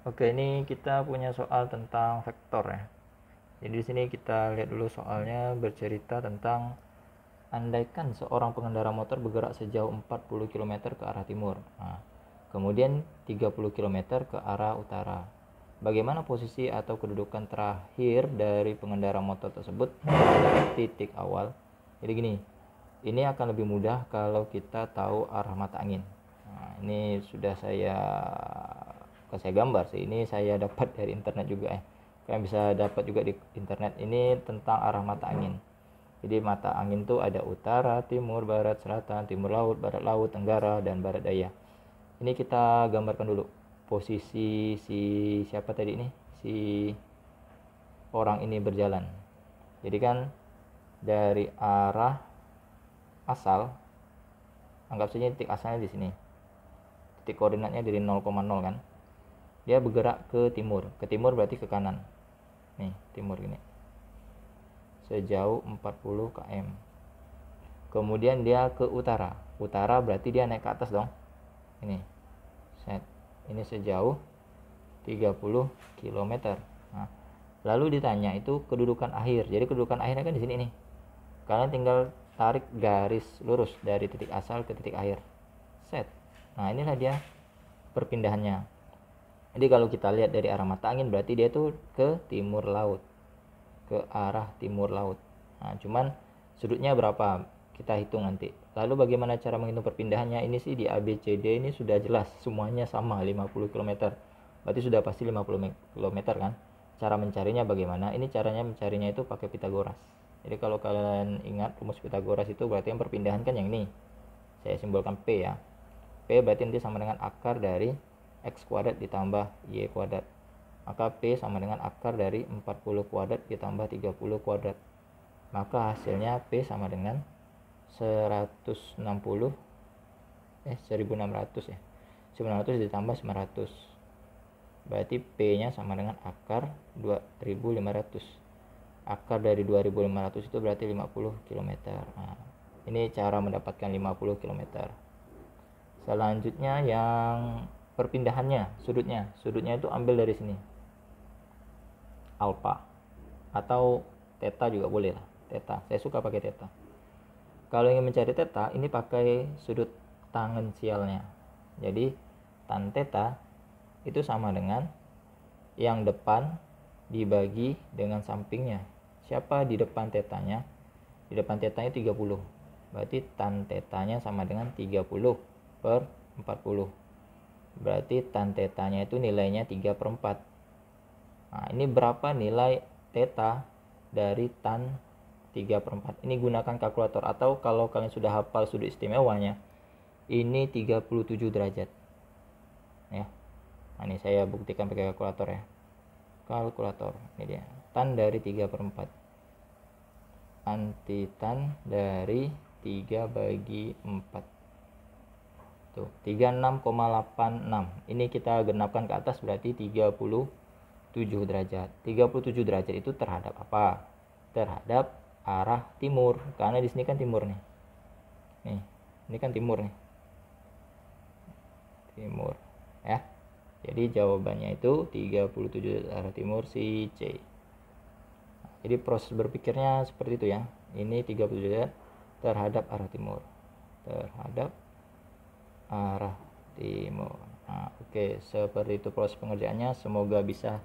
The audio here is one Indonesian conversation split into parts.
Oke, ini kita punya soal tentang vektor ya. Jadi di sini kita lihat dulu soalnya bercerita tentang andaikan seorang pengendara motor bergerak sejauh 40 km ke arah timur. Nah, kemudian 30 km ke arah utara. Bagaimana posisi atau kedudukan terakhir dari pengendara motor tersebut dari titik awal? Jadi gini, ini akan lebih mudah kalau kita tahu arah mata angin. Nah, ini sudah saya bukan saya gambar sih ini saya dapat dari internet juga eh kalian bisa dapat juga di internet ini tentang arah mata angin jadi mata angin tuh ada utara timur barat selatan timur laut barat laut tenggara dan barat daya ini kita gambarkan dulu posisi si siapa tadi ini si orang ini berjalan jadi kan dari arah asal anggap saja titik asalnya di sini titik koordinatnya dari 0,0 kan dia bergerak ke timur ke timur berarti ke kanan nih timur ini sejauh 40 km kemudian dia ke utara utara berarti dia naik ke atas dong ini set ini sejauh 30 km nah, lalu ditanya itu kedudukan akhir jadi kedudukan akhirnya kan di sini nih kalian tinggal tarik garis lurus dari titik asal ke titik akhir set nah inilah dia perpindahannya jadi kalau kita lihat dari arah mata angin berarti dia tuh ke timur laut. Ke arah timur laut. Nah, cuman sudutnya berapa? Kita hitung nanti. Lalu bagaimana cara menghitung perpindahannya? Ini sih di ABCD ini sudah jelas semuanya sama 50 km. Berarti sudah pasti 50 km kan? Cara mencarinya bagaimana? Ini caranya mencarinya itu pakai Pitagoras. Jadi kalau kalian ingat rumus Pitagoras itu berarti yang perpindahan kan yang ini. Saya simbolkan P ya. P berarti nanti sama dengan akar dari x kuadrat ditambah y kuadrat maka P sama dengan akar dari 40 kuadrat ditambah 30 kuadrat maka hasilnya P sama dengan 160 eh 1600 ya 900 ditambah 900 berarti P nya sama dengan akar 2500 akar dari 2500 itu berarti 50 km nah, ini cara mendapatkan 50 km selanjutnya yang perpindahannya sudutnya sudutnya itu ambil dari sini alpha atau theta juga boleh lah theta saya suka pakai theta kalau ingin mencari theta ini pakai sudut tangensialnya jadi tan theta itu sama dengan yang depan dibagi dengan sampingnya siapa di depan tetanya di depan tetanya 30 berarti tan tetanya sama dengan 30 per 40 berarti tan tetanya itu nilainya 3 per 4 nah ini berapa nilai teta dari tan 3 per 4 ini gunakan kalkulator atau kalau kalian sudah hafal sudut istimewanya ini 37 derajat ya nah, ini saya buktikan pakai kalkulator ya kalkulator ini dia tan dari 3 per 4 antitan dari 3 bagi 4 Tuh, 36,86. Ini kita genapkan ke atas berarti 37 derajat. 37 derajat itu terhadap apa? Terhadap arah timur. Karena di sini kan timur nih. Nih, ini kan timur nih. Timur, ya. Jadi jawabannya itu 37 arah timur si C. Jadi proses berpikirnya seperti itu ya. Ini 37 derajat terhadap arah timur. Terhadap arah timur nah, oke okay. seperti itu proses pengerjaannya semoga bisa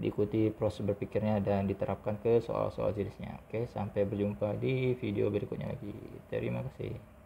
diikuti proses berpikirnya dan diterapkan ke soal-soal jenisnya oke okay. sampai berjumpa di video berikutnya lagi terima kasih